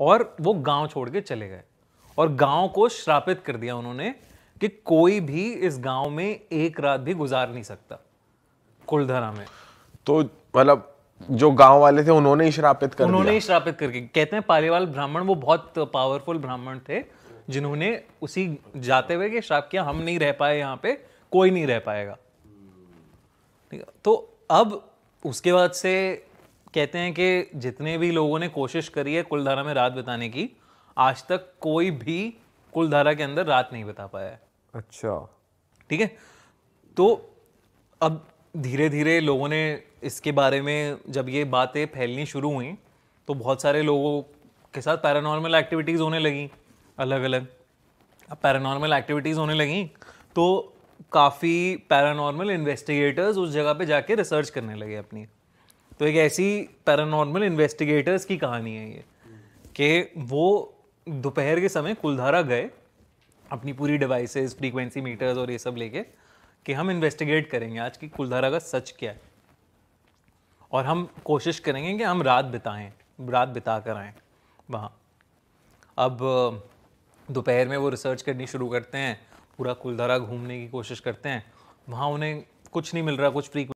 और वो गांव छोड़ के चले गए और गांव को श्रापित कर दिया उन्होंने कि कोई भी इस गांव में एक रात भी गुजार नहीं सकता कुलधरा में तो मतलब जो गांव वाले थे उन्होंने ही श्रापित कर उन्होंने ही श्रापित करके कहते हैं पालीवाल ब्राह्मण वो बहुत पावरफुल ब्राह्मण थे जिन्होंने उसी जाते हुए श्राप किया हम नहीं रह पाए यहाँ पे कोई नहीं रह पाएगा तो अब उसके बाद से कहते हैं कि जितने भी लोगों ने कोशिश करी है कुलधारा में रात बिताने की आज तक कोई भी कुलधारा के अंदर रात नहीं बिता पाया है अच्छा ठीक है तो अब धीरे धीरे लोगों ने इसके बारे में जब ये बातें फैलनी शुरू हुई तो बहुत सारे लोगों के साथ पैरानॉर्मल एक्टिविटीज़ होने लगी अलग अलग अब पैरानॉर्मल एक्टिविटीज़ होने लगी तो काफ़ी पैरानॉर्मल इन्वेस्टिगेटर्स उस जगह पे जाके रिसर्च करने लगे अपनी तो एक ऐसी पैरानॉर्मल इन्वेस्टिगेटर्स की कहानी है ये कि वो दोपहर के समय कुलधारा गए अपनी पूरी डिवाइसेस फ्रीक्वेंसी मीटर्स और ये सब लेके कि हम इन्वेस्टिगेट करेंगे आज की कुलधारा का सच क्या है और हम कोशिश करेंगे कि हम रात बिताएं रात बिता कर आएँ वहाँ अब दोपहर में वो रिसर्च करनी शुरू करते हैं पूरा कुलधारा घूमने की कोशिश करते हैं वहाँ उन्हें कुछ नहीं मिल रहा कुछ फ्री